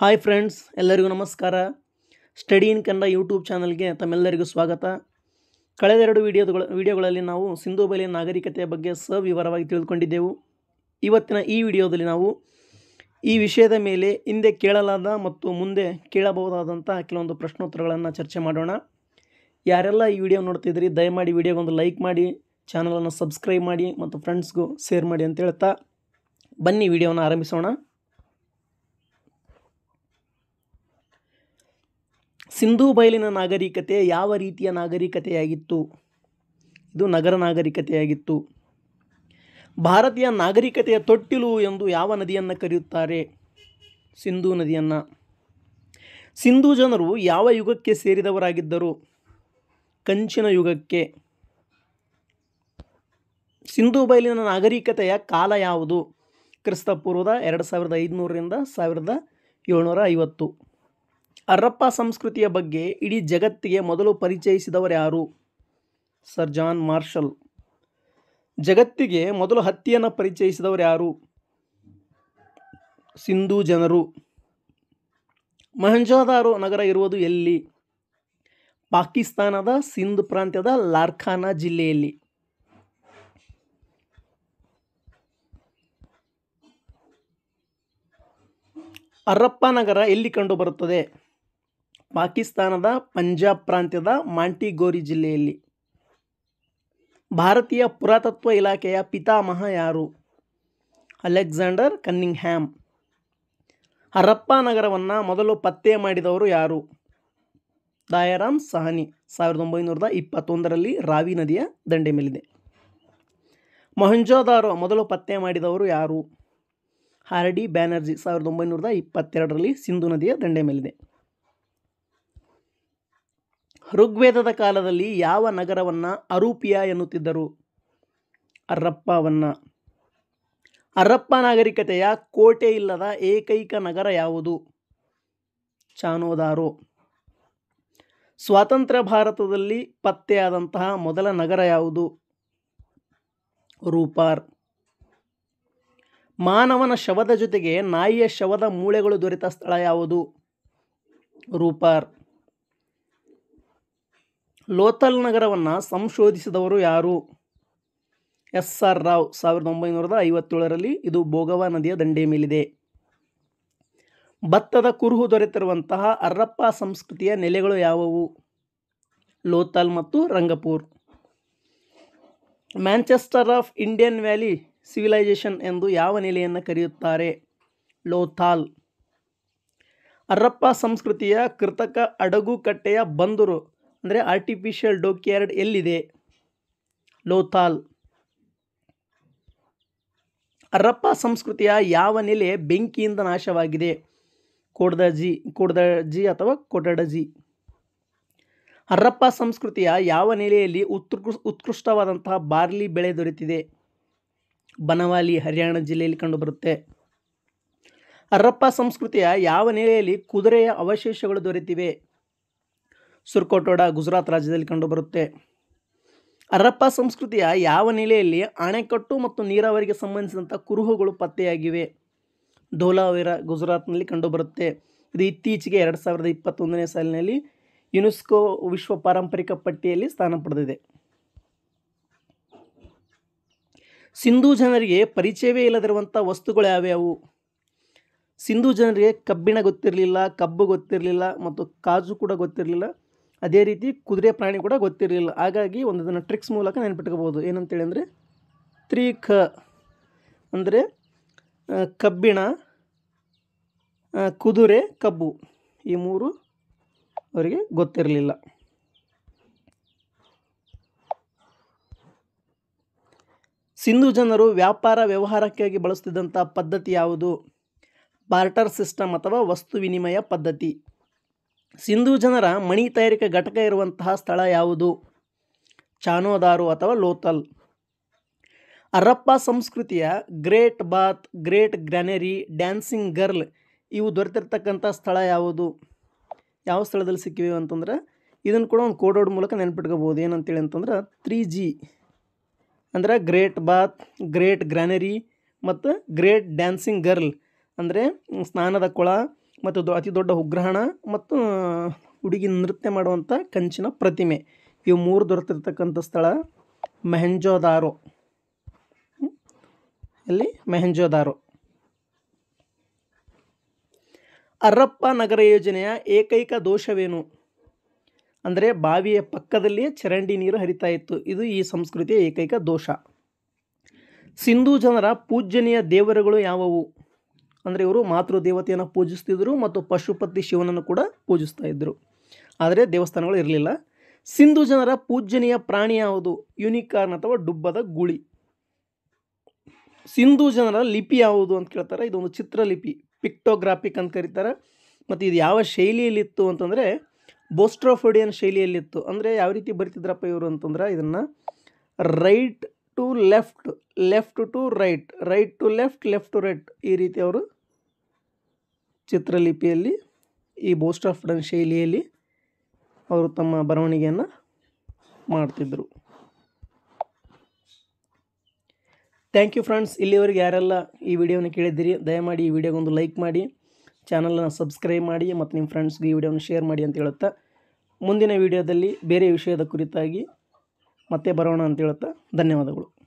hi friends ಎಲ್ಲರಿಗೂ ನಮಸ್ಕಾರ study in Kannada YouTube ಚಾನಲ್ಗೆ ತಮ್ಮೆಲ್ಲರಿಗೂ ಸ್ವಾಗತ ಕಳೆದೆರಡು ವಿಡಿಯೋಗಳ ವಿಡಿಯೋಗಳಲ್ಲಿ ನಾವು ಸಿಂಧೂಬಲಿಯ ನಾಗರಿಕತೆಯ ಬಗ್ಗೆ ಸವಿವರವಾಗಿ ತಿಳಿದುಕೊಂಡಿದ್ದೆವು ಇವತ್ತಿನ ಈ ವಿಡಿಯೋದಲ್ಲಿ ನಾವು ಈ ವಿಷಯದ ಮೇಲೆ ಹಿಂದೆ ಕೇಳಲಾದ ಮತ್ತು ಮುಂದೆ ಕೇಳಬಹುದಾದಂಥ ಕೆಲವೊಂದು ಪ್ರಶ್ನೋತ್ತರಗಳನ್ನು ಚರ್ಚೆ ಮಾಡೋಣ ಯಾರೆಲ್ಲ ಈ ವಿಡಿಯೋ ನೋಡ್ತಿದ್ರಿ ದಯಮಾಡಿ ವಿಡಿಯೋಗೊಂದು ಲೈಕ್ ಮಾಡಿ ಚಾನಲನ್ನು ಸಬ್ಸ್ಕ್ರೈಬ್ ಮಾಡಿ ಮತ್ತು ಫ್ರೆಂಡ್ಸ್ಗೂ ಶೇರ್ ಮಾಡಿ ಅಂತ ಹೇಳ್ತಾ ಬನ್ನಿ ವಿಡಿಯೋನ ಆರಂಭಿಸೋಣ ಸಿಂಧೂ ಬಯಲಿನ ನಾಗರಿಕತೆ ಯಾವ ರೀತಿಯ ನಾಗರಿಕತೆಯಾಗಿತ್ತು ಇದು ನಗರ ನಾಗರಿಕತೆಯಾಗಿತ್ತು ಭಾರತೀಯ ನಾಗರಿಕತೆಯ ತೊಟ್ಟಿಲು ಎಂದು ಯಾವ ನದಿಯನ್ನು ಕರೆಯುತ್ತಾರೆ ಸಿಂಧೂ ನದಿಯನ್ನು ಸಿಂಧೂ ಜನರು ಯಾವ ಯುಗಕ್ಕೆ ಸೇರಿದವರಾಗಿದ್ದರು ಕಂಚಿನ ಯುಗಕ್ಕೆ ಸಿಂಧೂ ಬಯಲಿನ ನಾಗರಿಕತೆಯ ಕಾಲ ಯಾವುದು ಕ್ರಿಸ್ತಪೂರ್ವದ ಎರಡು ಸಾವಿರದ ಐದುನೂರರಿಂದ ಸಾವಿರದ ಏಳ್ನೂರ ಐವತ್ತು ಅರ್ರಪ್ಪ ಸಂಸ್ಕೃತಿಯ ಬಗ್ಗೆ ಇಡೀ ಜಗತ್ತಿಗೆ ಮೊದಲು ಪರಿಚಯಿಸಿದವರು ಯಾರು ಸರ್ ಜಾನ್ ಮಾರ್ಷಲ್ ಜಗತ್ತಿಗೆ ಮೊದಲು ಹತ್ತಿಯನ್ನು ಪರಿಚಯಿಸಿದವರು ಯಾರು ಸಿಂಧೂ ಜನರು ಮಹಂಜೋದಾರು ನಗರ ಇರುವುದು ಎಲ್ಲಿ ಪಾಕಿಸ್ತಾನದ ಸಿಂಧ್ ಪ್ರಾಂತ್ಯದ ಲಾರ್ಖಾನಾ ಜಿಲ್ಲೆಯಲ್ಲಿ ಅರ್ರಪ್ಪ ನಗರ ಎಲ್ಲಿ ಕಂಡುಬರುತ್ತದೆ ಪಾಕಿಸ್ತಾನದ ಪಂಜಾಬ್ ಪ್ರಾಂತ್ಯದ ಮಾಂಟಿಗೋರಿ ಜಿಲ್ಲೆಯಲ್ಲಿ ಭಾರತೀಯ ಪುರಾತತ್ವ ಇಲಾಖೆಯ ಪಿತಾಮಹ ಯಾರು ಅಲೆಕ್ಸಾಂಡರ್ ಕನ್ನಿಂಗ್ ಹ್ಯಾಮ್ ಹರಪ್ಪ ನಗರವನ್ನು ಮೊದಲು ಪತ್ತೆ ಮಾಡಿದವರು ಯಾರು ದಾಯರಾಮ್ ಸಹನಿ ಸಾವಿರದ ಒಂಬೈನೂರದ ಇಪ್ಪತ್ತೊಂದರಲ್ಲಿ ರಾವಿ ನದಿಯ ದಂಡೆ ಮೇಲಿದೆ ಮೊಹಂಜೋದಾರೋ ಮೊದಲು ಪತ್ತೆ ಮಾಡಿದವರು ಯಾರು ಹಾರ್ಡಿ ಬ್ಯಾನರ್ಜಿ ಸಾವಿರದ ಒಂಬೈನೂರದ ಇಪ್ಪತ್ತೆರಡರಲ್ಲಿ ಸಿಂಧು ನದಿಯ ದಂಡೆ ಮೇಲಿದೆ ಋಗ್ವೇದದ ಕಾಲದಲ್ಲಿ ಯಾವ ನಗರವನ್ನು ಅರೂಪಿಯ ಎನ್ನುತ್ತಿದ್ದರು ಅರ್ರಪ್ಪವನ್ನು ಅರ್ರಪ್ಪ ನಾಗರಿಕತೆಯ ಕೋಟೆ ಇಲ್ಲದ ಏಕೈಕ ನಗರ ಯಾವುದು ಚಾನೋದಾರೋ ಸ್ವಾತಂತ್ರ್ಯ ಭಾರತದಲ್ಲಿ ಪತ್ತೆಯಾದಂತಹ ಮೊದಲ ನಗರ ಯಾವುದು ರೂಪಾರ್ ಮಾನವನ ಶವದ ಜೊತೆಗೆ ನಾಯಿಯ ಶವದ ಮೂಳೆಗಳು ದೊರೆತ ಸ್ಥಳ ಯಾವುದು ರೂಪಾರ್ ಲೋಥಲ್ ನಗರವನ್ನು ಸಂಶೋಧಿಸಿದವರು ಯಾರು ಎಸ್ ಆರ್ ರಾವ್ ಸಾವಿರದ ಒಂಬೈನೂರದ ಐವತ್ತೇಳರಲ್ಲಿ ಇದು ಭೋಗವಾ ನದಿಯ ದಂಡೆ ಮೇಲಿದೆ ಭತ್ತದ ಕುರುಹು ದೊರೆತಿರುವಂತಹ ಅರ್ರಪ್ಪ ಸಂಸ್ಕೃತಿಯ ನೆಲೆಗಳು ಯಾವುವು ಲೋಥಲ್ ಮತ್ತು Rangpur Manchester of Indian valley civilisation ಎಂದು ಯಾವ ನೆಲೆಯನ್ನು ಕರೆಯುತ್ತಾರೆ ಲೋಥಾಲ್ ಅರ್ರಪ್ಪ ಸಂಸ್ಕೃತಿಯ ಕೃತಕ ಅಡಗುಕಟ್ಟೆಯ ಬಂದರು ಅಂದರೆ ಆರ್ಟಿಫಿಷಿಯಲ್ ಡೋಕ್ಯಾರ್ಡ್ ಎಲ್ಲಿದೆ ಲೋತಾಲ್ ಅರಪ್ಪ ಸಂಸ್ಕೃತಿಯ ಯಾವ ನೆಲೆ ಬೆಂಕಿಯಿಂದ ನಾಶವಾಗಿದೆ ಕೋಡ್ದಜಿ ಕೋಡ್ದಜಿ ಅಥವಾ ಕೊಡಡಜಿ ಅರಪ್ಪ ಸಂಸ್ಕೃತಿಯ ಯಾವ ನೆಲೆಯಲ್ಲಿ ಉತ್ಕೃ ಉತ್ಕೃಷ್ಟವಾದಂತಹ ಬಾರ್ಲಿ ಬೆಳೆ ದೊರೆತಿದೆ ಬನವಾಲಿ ಹರಿಯಾಣ ಜಿಲ್ಲೆಯಲ್ಲಿ ಕಂಡುಬರುತ್ತೆ ಅರಪ್ಪ ಸಂಸ್ಕೃತಿಯ ಯಾವ ನೆಲೆಯಲ್ಲಿ ಕುದುರೆಯ ಅವಶೇಷಗಳು ದೊರೆತಿವೆ ಸುರ್ಕೋಟೋಡ ಗುಜರಾತ್ ರಾಜ್ಯದಲ್ಲಿ ಕಂಡುಬರುತ್ತೆ ಅರಪ್ಪ ಸಂಸ್ಕೃತಿಯ ಯಾವ ನೆಲೆಯಲ್ಲಿ ಅಣೆಕಟ್ಟು ಮತ್ತು ನೀರಾವರಿಗೆ ಸಂಬಂಧಿಸಿದಂಥ ಕುರುಹುಗಳು ಪತ್ತೆಯಾಗಿವೆ ಧೋಲಾವೀರ ಗುಜರಾತ್ನಲ್ಲಿ ಕಂಡುಬರುತ್ತೆ ಇದು ಇತ್ತೀಚೆಗೆ ಎರಡು ಸಾವಿರದ ಇಪ್ಪತ್ತೊಂದನೇ ಸಾಲಿನಲ್ಲಿ ಯುನೆಸ್ಕೋ ವಿಶ್ವ ಪಾರಂಪರಿಕ ಪಟ್ಟಿಯಲ್ಲಿ ಸ್ಥಾನ ಪಡೆದಿದೆ ಸಿಂಧೂ ಜನರಿಗೆ ಪರಿಚಯವೇ ಇಲ್ಲದಿರುವಂಥ ವಸ್ತುಗಳು ಯಾವ್ಯಾವು ಸಿಂಧೂ ಜನರಿಗೆ ಕಬ್ಬಿಣ ಗೊತ್ತಿರಲಿಲ್ಲ ಕಬ್ಬು ಗೊತ್ತಿರಲಿಲ್ಲ ಮತ್ತು ಕಾಜು ಕೂಡ ಗೊತ್ತಿರಲಿಲ್ಲ ಅದೇ ರೀತಿ ಕುದುರೆ ಪ್ರಾಣಿ ಕೂಡ ಗೊತ್ತಿರಲಿಲ್ಲ ಹಾಗಾಗಿ ಒಂದನ್ನು ಟ್ರಿಕ್ಸ್ ಮೂಲಕ ನೆನ್ಪಿಟ್ಕೋಬೋದು ಏನಂತೇಳಿ ಅಂದರೆ ತ್ರೀ ಖ ಅಂದರೆ ಕಬ್ಬಿಣ ಕುದುರೆ ಕಬ್ಬು ಈ ಮೂರು ಅವರಿಗೆ ಗೊತ್ತಿರಲಿಲ್ಲ ಸಿಂಧು ಜನರು ವ್ಯಾಪಾರ ವ್ಯವಹಾರಕ್ಕಾಗಿ ಬಳಸ್ತಿದ್ದಂಥ ಪದ್ಧತಿ ಯಾವುದು ಬಾರ್ಟರ್ ಸಿಸ್ಟಮ್ ಅಥವಾ ವಸ್ತು ವಿನಿಮಯ ಪದ್ಧತಿ ಸಿಂಧೂ ಜನರ ಮಣಿ ತಯಾರಿಕೆ ಘಟಕ ಇರುವಂತಹ ಸ್ಥಳ ಯಾವುದು ಚಾನೋದಾರು ಅಥವಾ ಲೋತಲ್ ಅರಪ್ಪ ಸಂಸ್ಕೃತಿಯ great bath great granary dancing girl ಇವು ದೊರೆತಿರ್ತಕ್ಕಂಥ ಸ್ಥಳ ಯಾವುದು ಯಾವ ಸ್ಥಳದಲ್ಲಿ ಸಿಕ್ಕಿವೆ ಅಂತಂದ್ರೆ ಇದನ್ನು ಕೂಡ ಒಂದು ಕೋಡೋಡ್ ಮೂಲಕ ನೆನ್ಪಿಟ್ಕೋಬೋದು ಏನಂತೇಳಿ ಅಂತಂದ್ರೆ ತ್ರೀ ಜಿ ಅಂದರೆ ಗ್ರೇಟ್ ಬಾತ್ ಗ್ರೇಟ್ ಗ್ರ್ಯಾನರಿ ಮತ್ತು ಗ್ರೇಟ್ ಡ್ಯಾನ್ಸಿಂಗ್ ಗರ್ಲ್ ಅಂದರೆ ಸ್ನಾನದ ಕೊಳ ಮತ್ತು ಅತಿ ದೊಡ್ಡ ಉಗ್ರಹಣ ಮತ್ತು ಹುಡುಗಿ ನೃತ್ಯ ಮಾಡುವಂಥ ಕಂಚಿನ ಪ್ರತಿಮೆ ಇವು ಮೂರು ದೊರೆತಿರ್ತಕ್ಕಂಥ ಸ್ಥಳ ಮೆಹೆಂಜೋದಾರೋ ಅಲ್ಲಿ ಮೆಹೆಂಜೋದಾರೋ ಅರ್ರಪ್ಪ ನಗರ ಯೋಜನೆಯ ಏಕೈಕ ದೋಷವೇನು ಅಂದರೆ ಬಾವಿಯ ಪಕ್ಕದಲ್ಲಿಯೇ ಚರಂಡಿ ನೀರು ಹರಿತಾ ಇತ್ತು ಇದು ಈ ಸಂಸ್ಕೃತಿಯ ಏಕೈಕ ದೋಷ ಸಿಂಧೂ ಜನರ ಪೂಜ್ಯನೀಯ ದೇವರುಗಳು ಯಾವುವು ಅಂದರೆ ಇವರು ಮಾತೃ ದೇವತೆಯನ್ನು ಪೂಜಿಸ್ತಿದ್ರು ಮತ್ತು ಪಶುಪತಿ ಶಿವನನ್ನು ಕೂಡ ಪೂಜಿಸ್ತಾ ಇದ್ದರು ಆದರೆ ದೇವಸ್ಥಾನಗಳು ಇರಲಿಲ್ಲ ಸಿಂಧು ಜನರ ಪೂಜ್ಯನೀಯ ಪ್ರಾಣಿ ಯಾವುದು ಯುನಿಕಾರ್ನ್ ಅಥವಾ ಡುಬ್ಬದ ಗುಳಿ ಸಿಂಧು ಜನರ ಲಿಪಿ ಯಾವುದು ಅಂತ ಕೇಳ್ತಾರೆ ಇದೊಂದು ಚಿತ್ರಲಿಪಿ ಪಿಕ್ಟೋಗ್ರಾಫಿಕ್ ಅಂತ ಕರೀತಾರೆ ಮತ್ತು ಇದು ಯಾವ ಶೈಲಿಯಲ್ಲಿತ್ತು ಅಂತಂದರೆ ಬೋಸ್ಟ್ರೋಫೋಡಿಯನ್ ಶೈಲಿಯಲ್ಲಿತ್ತು ಅಂದರೆ ಯಾವ ರೀತಿ ಬರ್ತಿದ್ರಪ್ಪ ಇವರು ಅಂತಂದ್ರೆ ಇದನ್ನು right to left left to right right to left left to right ಈ ರೀತಿ ಅವರು ಚಿತ್ರಲಿಪಿಯಲ್ಲಿ ಈ ಆಫ್ ಡನ್ ಶೈಲಿಯಲ್ಲಿ ಅವರು ತಮ್ಮ ಬರವಣಿಗೆಯನ್ನು ಮಾಡ್ತಿದ್ದರು ಥ್ಯಾಂಕ್ ಯು ಫ್ರೆಂಡ್ಸ್ ಇಲ್ಲಿವರೆಗೆ ಯಾರೆಲ್ಲ ಈ ವಿಡಿಯೋನ ಕೇಳಿದ್ದೀರಿ ದಯಮಾಡಿ ಈ ವಿಡಿಯೋಗೊಂದು ಲೈಕ್ ಮಾಡಿ ಚಾನಲನ್ನು ಸಬ್ಸ್ಕ್ರೈಬ್ ಮಾಡಿ ಮತ್ತು ನಿಮ್ಮ ಫ್ರೆಂಡ್ಸ್ಗೆ ಈ ವಿಡಿಯೋನ ಶೇರ್ ಮಾಡಿ ಅಂತ ಹೇಳುತ್ತಾ ಮುಂದಿನ ವಿಡಿಯೋದಲ್ಲಿ ಬೇರೆ ವಿಷಯದ ಕುರಿತಾಗಿ ಮತ್ತೆ ಬರೋಣ ಅಂತ ಹೇಳುತ್ತಾ ಧನ್ಯವಾದಗಳು